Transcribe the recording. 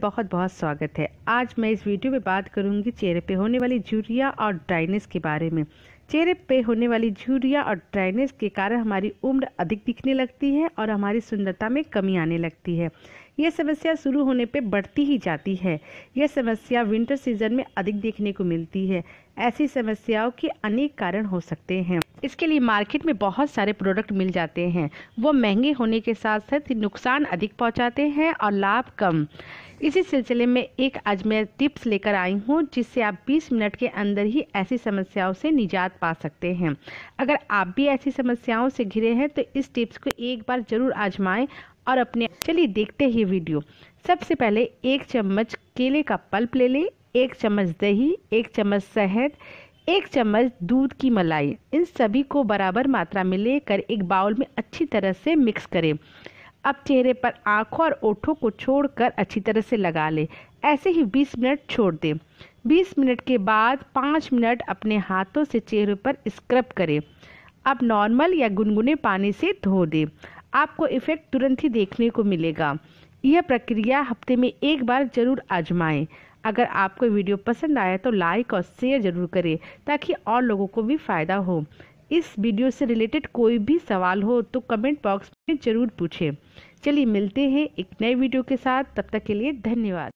बहुत बहुत स्वागत है आज मैं इस वीडियो में बात करूंगी चेहरे पे होने वाली जूरिया और ड्राइनेस के बारे में चेहरे पे होने वाली जूरिया और ड्राइनेस के कारण हमारी उम्र अधिक दिखने लगती है और हमारी सुंदरता में कमी आने लगती है यह समस्या शुरू होने पे बढ़ती ही जाती है यह समस्या विंटर सीजन में अधिक देखने को मिलती है ऐसी समस्याओं के अनेक कारण हो सकते हैं इसके लिए मार्केट में बहुत सारे प्रोडक्ट मिल जाते हैं वो महंगे होने के साथ साथ नुकसान अधिक पहुंचाते हैं और लाभ कम इसी सिलसिले में एक आज मैं टिप्स लेकर आई हूँ जिससे आप 20 मिनट के अंदर ही ऐसी समस्याओं से निजात पा सकते हैं अगर आप भी ऐसी समस्याओं से घिरे हैं तो इस टिप्स को एक बार ज़रूर आजमाएं और अपने चलिए देखते ही वीडियो सबसे पहले एक चम्मच केले का पल्प ले लें एक चम्मच दही एक चम्मच शहद एक चम्मच दूध की मलाई इन सभी को बराबर मात्रा में लेकर एक बाउल में अच्छी तरह से मिक्स करें अब चेहरे पर आँखों और ओठों को छोड़कर अच्छी तरह से लगा लें ऐसे ही 20 मिनट छोड़ दें 20 मिनट के बाद 5 मिनट अपने हाथों से चेहरे पर स्क्रब करें अब नॉर्मल या गुनगुने पानी से धो दें आपको इफ़ेक्ट तुरंत ही देखने को मिलेगा यह प्रक्रिया हफ्ते में एक बार ज़रूर आजमाएं अगर आपको वीडियो पसंद आया तो लाइक और शेयर ज़रूर करें ताकि और लोगों को भी फ़ायदा हो इस वीडियो से रिलेटेड कोई भी सवाल हो तो कमेंट बॉक्स में ज़रूर पूछें चलिए मिलते हैं एक नए वीडियो के साथ तब तक के लिए धन्यवाद